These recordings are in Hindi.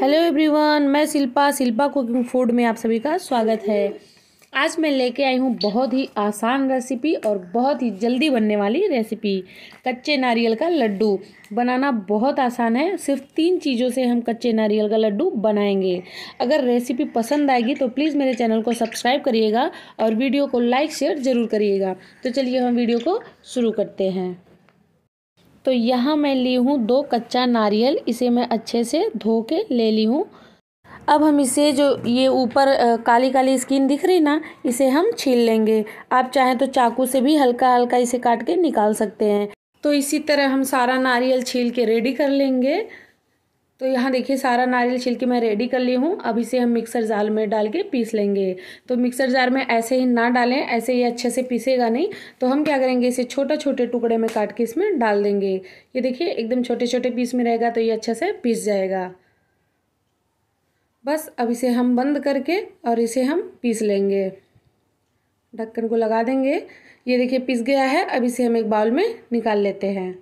हेलो एवरीवन मैं शिल्पा शिल्पा कुकिंग फूड में आप सभी का स्वागत है आज मैं लेके आई हूँ बहुत ही आसान रेसिपी और बहुत ही जल्दी बनने वाली रेसिपी कच्चे नारियल का लड्डू बनाना बहुत आसान है सिर्फ तीन चीज़ों से हम कच्चे नारियल का लड्डू बनाएंगे अगर रेसिपी पसंद आएगी तो प्लीज़ मेरे चैनल को सब्सक्राइब करिएगा और वीडियो को लाइक शेयर ज़रूर करिएगा तो चलिए हम वीडियो को शुरू करते हैं तो यहाँ मैं ली हूँ दो कच्चा नारियल इसे मैं अच्छे से धो के ले ली हूँ अब हम इसे जो ये ऊपर काली काली स्किन दिख रही ना इसे हम छील लेंगे आप चाहें तो चाकू से भी हल्का हल्का इसे काट के निकाल सकते हैं तो इसी तरह हम सारा नारियल छील के रेडी कर लेंगे तो यहाँ देखिए सारा नारियल छिलके मैं रेडी कर ली हूँ अब इसे हम मिक्सर जार में डाल के पीस लेंगे तो मिक्सर जार में ऐसे ही ना डालें ऐसे ही अच्छे से पीसेगा नहीं तो हम क्या करेंगे इसे छोटा छोटे टुकड़े में काट के इसमें डाल देंगे ये देखिए एकदम छोटे छोटे पीस में रहेगा तो ये अच्छे से पीस जाएगा बस अब इसे हम बंद करके और इसे हम पीस लेंगे ढक्कन को लगा देंगे ये देखिए पीस गया है अब इसे हम एक बाउल में निकाल लेते हैं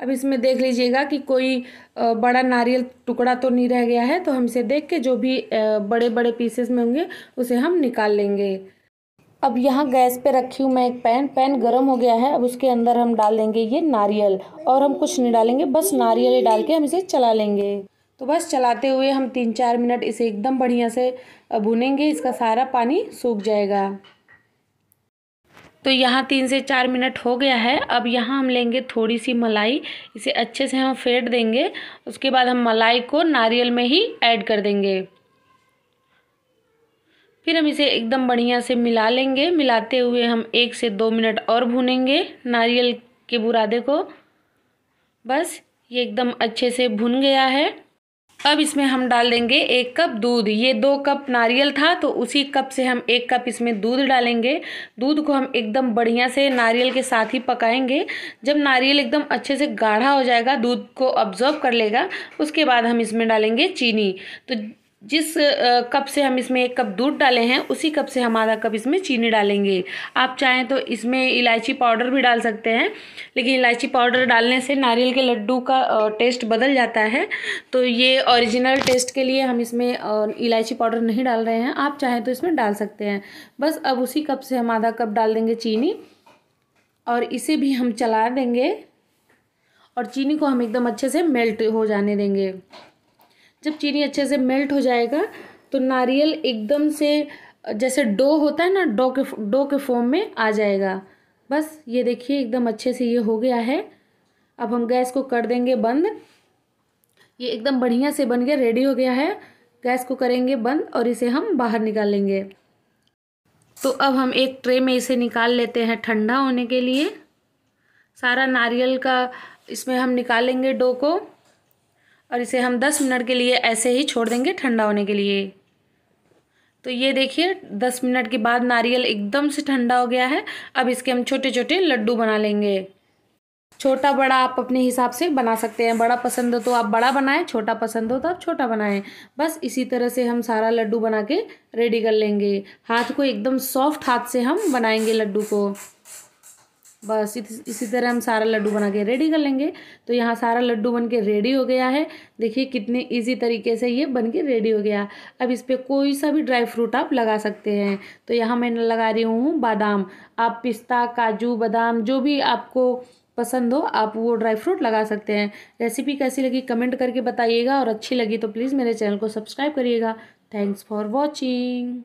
अब इसमें देख लीजिएगा कि कोई बड़ा नारियल टुकड़ा तो नहीं रह गया है तो हम इसे देख के जो भी बड़े बड़े पीसेस में होंगे उसे हम निकाल लेंगे अब यहाँ गैस पे रखी हूँ मैं एक पैन पैन गरम हो गया है अब उसके अंदर हम डाल देंगे ये नारियल और हम कुछ नहीं डालेंगे बस नारियल ही डाल के हम इसे चला लेंगे तो बस चलाते हुए हम तीन चार मिनट इसे एकदम बढ़िया से भुनेंगे इसका सारा पानी सूख जाएगा तो यहाँ तीन से चार मिनट हो गया है अब यहाँ हम लेंगे थोड़ी सी मलाई इसे अच्छे से हम फेंट देंगे उसके बाद हम मलाई को नारियल में ही ऐड कर देंगे फिर हम इसे एकदम बढ़िया से मिला लेंगे मिलाते हुए हम एक से दो मिनट और भूनेंगे नारियल के बुरादे को बस ये एकदम अच्छे से भुन गया है अब इसमें हम डाल देंगे एक कप दूध ये दो कप नारियल था तो उसी कप से हम एक कप इसमें दूध डालेंगे दूध को हम एकदम बढ़िया से नारियल के साथ ही पकाएंगे जब नारियल एकदम अच्छे से गाढ़ा हो जाएगा दूध को ऑब्जर्व कर लेगा उसके बाद हम इसमें डालेंगे चीनी तो जिस कप से हम इसमें एक कप दूध डाले हैं उसी कप से हम आधा कप इसमें चीनी डालेंगे आप चाहें तो इसमें इलायची पाउडर भी डाल सकते हैं लेकिन इलायची पाउडर डालने से नारियल के लड्डू का टेस्ट बदल जाता है तो ये ओरिजिनल टेस्ट के लिए हम इसमें इलायची पाउडर नहीं डाल रहे हैं आप चाहें तो इसमें डाल सकते हैं बस अब उसी कप से हम आधा कप डाल देंगे चीनी और इसे भी हम चला देंगे और चीनी को हम एकदम अच्छे से मेल्ट हो जाने देंगे जब चीनी अच्छे से मेल्ट हो जाएगा तो नारियल एकदम से जैसे डो होता है ना डो के डो के फॉर्म में आ जाएगा बस ये देखिए एकदम अच्छे से ये हो गया है अब हम गैस को कर देंगे बंद ये एकदम बढ़िया से बन गया रेडी हो गया है गैस को करेंगे बंद और इसे हम बाहर निकालेंगे तो अब हम एक ट्रे में इसे निकाल लेते हैं ठंडा होने के लिए सारा नारियल का इसमें हम निकालेंगे डो को और इसे हम दस मिनट के लिए ऐसे ही छोड़ देंगे ठंडा होने के लिए तो ये देखिए दस मिनट के बाद नारियल एकदम से ठंडा हो गया है अब इसके हम छोटे छोटे लड्डू बना लेंगे छोटा बड़ा आप अपने हिसाब से बना सकते हैं बड़ा पसंद हो तो आप बड़ा बनाएं छोटा पसंद हो तो आप छोटा बनाएं बस इसी तरह से हम सारा लड्डू बना के रेडी कर लेंगे हाथ को एकदम सॉफ्ट हाथ से हम बनाएंगे लड्डू को बस इसी तरह हम सारा लड्डू बना के रेडी कर लेंगे तो यहाँ सारा लड्डू बन के रेडी हो गया है देखिए कितने इजी तरीके से ये बन के रेडी हो गया अब इस पर कोई सा भी ड्राई फ्रूट आप लगा सकते हैं तो यहाँ मैं लगा रही हूँ बादाम आप पिस्ता काजू बादाम जो भी आपको पसंद हो आप वो ड्राई फ्रूट लगा सकते हैं रेसिपी कैसी लगी कमेंट करके बताइएगा और अच्छी लगी तो प्लीज़ मेरे चैनल को सब्सक्राइब करिएगा थैंक्स फॉर वॉचिंग